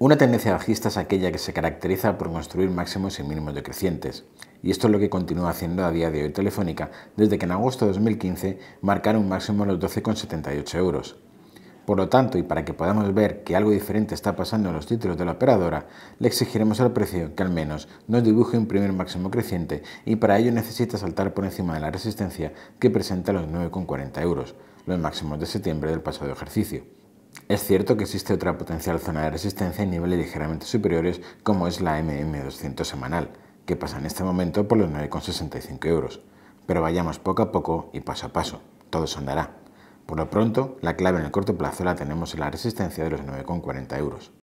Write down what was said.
Una tendencia bajista es aquella que se caracteriza por construir máximos y mínimos decrecientes, y esto es lo que continúa haciendo a día de hoy Telefónica, desde que en agosto de 2015 marcaron un máximo a los 12,78 euros. Por lo tanto, y para que podamos ver que algo diferente está pasando en los títulos de la operadora, le exigiremos al precio que al menos nos dibuje un primer máximo creciente y para ello necesita saltar por encima de la resistencia que presenta los 9,40 euros, los máximos de septiembre del pasado ejercicio. Es cierto que existe otra potencial zona de resistencia en niveles ligeramente superiores como es la MM200 semanal, que pasa en este momento por los 9,65 euros. Pero vayamos poco a poco y paso a paso, todo se andará. Por lo pronto, la clave en el corto plazo la tenemos en la resistencia de los 9,40 euros.